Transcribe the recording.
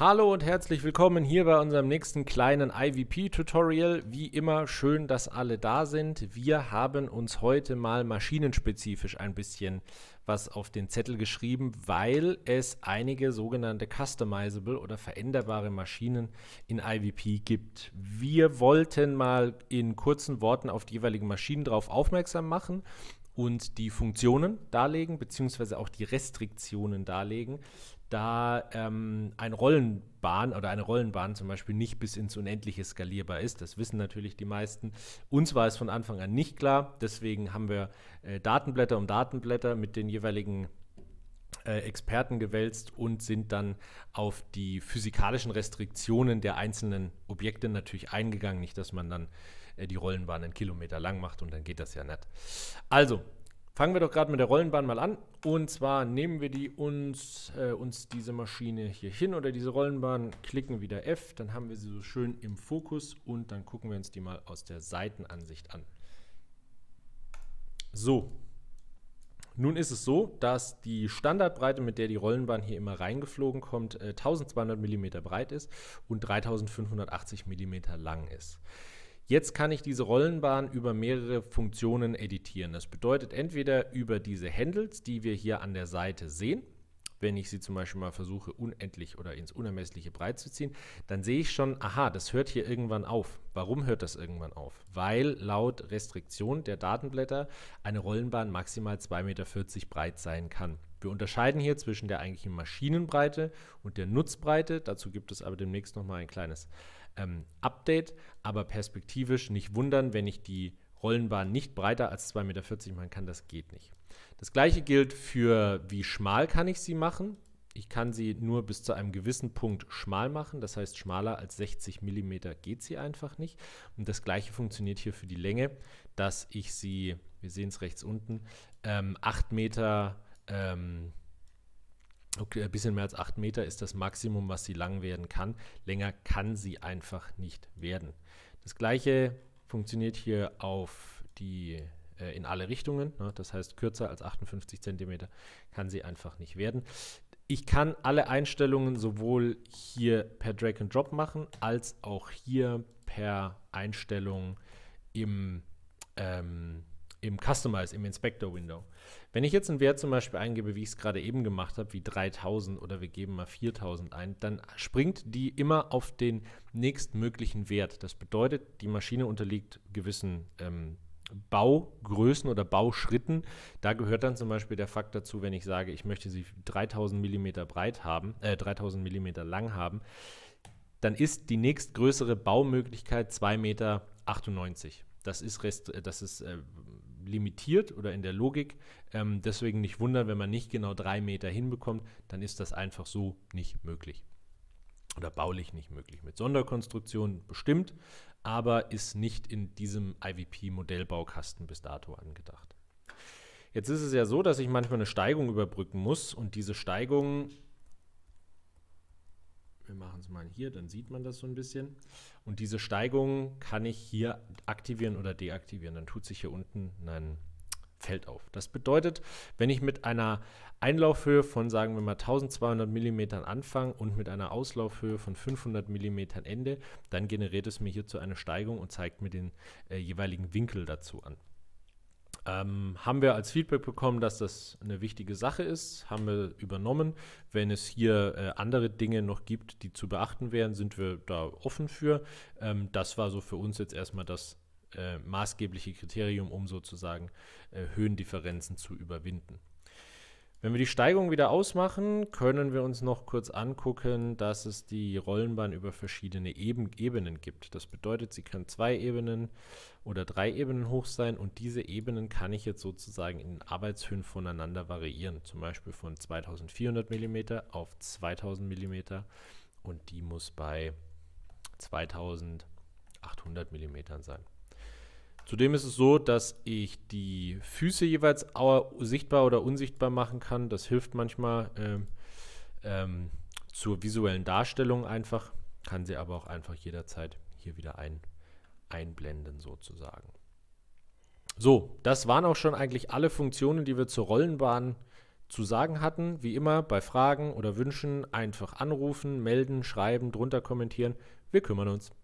Hallo und herzlich willkommen hier bei unserem nächsten kleinen IVP-Tutorial. Wie immer schön, dass alle da sind. Wir haben uns heute mal maschinenspezifisch ein bisschen was auf den Zettel geschrieben, weil es einige sogenannte customizable oder veränderbare Maschinen in IVP gibt. Wir wollten mal in kurzen Worten auf die jeweiligen Maschinen drauf aufmerksam machen und die Funktionen darlegen, beziehungsweise auch die Restriktionen darlegen, da ähm, eine Rollenbahn oder eine Rollenbahn zum Beispiel nicht bis ins Unendliche skalierbar ist. Das wissen natürlich die meisten. Uns war es von Anfang an nicht klar. Deswegen haben wir äh, Datenblätter um Datenblätter mit den jeweiligen äh, Experten gewälzt und sind dann auf die physikalischen Restriktionen der einzelnen Objekte natürlich eingegangen. Nicht, dass man dann äh, die Rollenbahn einen Kilometer lang macht und dann geht das ja nicht. Also, fangen wir doch gerade mit der Rollenbahn mal an. Und zwar nehmen wir die uns, äh, uns diese Maschine hier hin oder diese Rollenbahn, klicken wieder F, dann haben wir sie so schön im Fokus und dann gucken wir uns die mal aus der Seitenansicht an. So, nun ist es so, dass die Standardbreite, mit der die Rollenbahn hier immer reingeflogen kommt, 1200 äh, mm breit ist und 3580 mm lang ist. Jetzt kann ich diese Rollenbahn über mehrere Funktionen editieren. Das bedeutet entweder über diese Handles, die wir hier an der Seite sehen, wenn ich sie zum Beispiel mal versuche, unendlich oder ins Unermessliche breit zu ziehen, dann sehe ich schon, aha, das hört hier irgendwann auf. Warum hört das irgendwann auf? Weil laut Restriktion der Datenblätter eine Rollenbahn maximal 2,40 Meter breit sein kann. Wir unterscheiden hier zwischen der eigentlichen Maschinenbreite und der Nutzbreite. Dazu gibt es aber demnächst nochmal ein kleines ähm, Update, aber perspektivisch nicht wundern, wenn ich die Rollenbahn nicht breiter als 2,40 Meter machen kann, das geht nicht. Das gleiche gilt für, wie schmal kann ich sie machen. Ich kann sie nur bis zu einem gewissen Punkt schmal machen, das heißt schmaler als 60 mm geht sie einfach nicht. Und das gleiche funktioniert hier für die Länge, dass ich sie, wir sehen es rechts unten, ähm, 8 Meter ähm, Okay, ein äh, bisschen mehr als 8 Meter ist das Maximum, was sie lang werden kann. Länger kann sie einfach nicht werden. Das gleiche funktioniert hier auf die äh, in alle Richtungen. Ne? Das heißt, kürzer als 58 cm kann sie einfach nicht werden. Ich kann alle Einstellungen sowohl hier per Drag and Drop machen, als auch hier per Einstellung im ähm, im Customize, im Inspector-Window. Wenn ich jetzt einen Wert zum Beispiel eingebe, wie ich es gerade eben gemacht habe, wie 3000 oder wir geben mal 4000 ein, dann springt die immer auf den nächstmöglichen Wert. Das bedeutet, die Maschine unterliegt gewissen ähm, Baugrößen oder Bauschritten. Da gehört dann zum Beispiel der Fakt dazu, wenn ich sage, ich möchte sie 3000 mm breit haben, äh, 3000 mm lang haben, dann ist die nächstgrößere Baumöglichkeit 2,98 Meter. Das ist, Rest, äh, das ist äh, limitiert oder in der Logik. Ähm, deswegen nicht wundern, wenn man nicht genau drei Meter hinbekommt, dann ist das einfach so nicht möglich. Oder baulich nicht möglich. Mit Sonderkonstruktionen bestimmt, aber ist nicht in diesem IVP-Modellbaukasten bis dato angedacht. Jetzt ist es ja so, dass ich manchmal eine Steigung überbrücken muss und diese Steigung wir machen es mal hier, dann sieht man das so ein bisschen. Und diese Steigung kann ich hier aktivieren oder deaktivieren. Dann tut sich hier unten ein Feld auf. Das bedeutet, wenn ich mit einer Einlaufhöhe von, sagen wir mal, 1200 mm anfange und mit einer Auslaufhöhe von 500 mm ende, dann generiert es mir hierzu eine Steigung und zeigt mir den äh, jeweiligen Winkel dazu an. Ähm, haben wir als Feedback bekommen, dass das eine wichtige Sache ist, haben wir übernommen. Wenn es hier äh, andere Dinge noch gibt, die zu beachten wären, sind wir da offen für. Ähm, das war so für uns jetzt erstmal das äh, maßgebliche Kriterium, um sozusagen äh, Höhendifferenzen zu überwinden. Wenn wir die Steigung wieder ausmachen, können wir uns noch kurz angucken, dass es die Rollenbahn über verschiedene Eben Ebenen gibt. Das bedeutet, sie kann zwei Ebenen oder drei Ebenen hoch sein und diese Ebenen kann ich jetzt sozusagen in Arbeitshöhen voneinander variieren. Zum Beispiel von 2400 mm auf 2000 mm und die muss bei 2800 mm sein. Zudem ist es so, dass ich die Füße jeweils sichtbar oder unsichtbar machen kann. Das hilft manchmal ähm, ähm, zur visuellen Darstellung einfach, kann sie aber auch einfach jederzeit hier wieder ein, einblenden sozusagen. So, das waren auch schon eigentlich alle Funktionen, die wir zur Rollenbahn zu sagen hatten. Wie immer bei Fragen oder Wünschen einfach anrufen, melden, schreiben, drunter kommentieren. Wir kümmern uns.